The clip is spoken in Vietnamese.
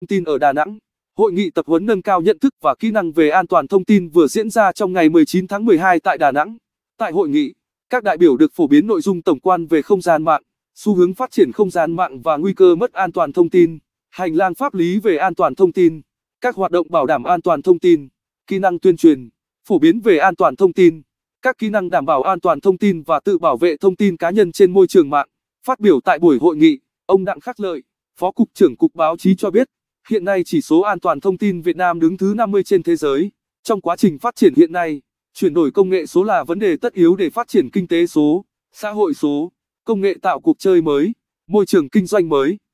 thông tin ở Đà Nẵng. Hội nghị tập huấn nâng cao nhận thức và kỹ năng về an toàn thông tin vừa diễn ra trong ngày 19 tháng 12 tại Đà Nẵng. Tại hội nghị, các đại biểu được phổ biến nội dung tổng quan về không gian mạng, xu hướng phát triển không gian mạng và nguy cơ mất an toàn thông tin, hành lang pháp lý về an toàn thông tin, các hoạt động bảo đảm an toàn thông tin, kỹ năng tuyên truyền, phổ biến về an toàn thông tin, các kỹ năng đảm bảo an toàn thông tin và tự bảo vệ thông tin cá nhân trên môi trường mạng. Phát biểu tại buổi hội nghị, ông Đặng Khắc Lợi, Phó cục trưởng Cục Báo chí cho biết Hiện nay chỉ số an toàn thông tin Việt Nam đứng thứ 50 trên thế giới. Trong quá trình phát triển hiện nay, chuyển đổi công nghệ số là vấn đề tất yếu để phát triển kinh tế số, xã hội số, công nghệ tạo cuộc chơi mới, môi trường kinh doanh mới.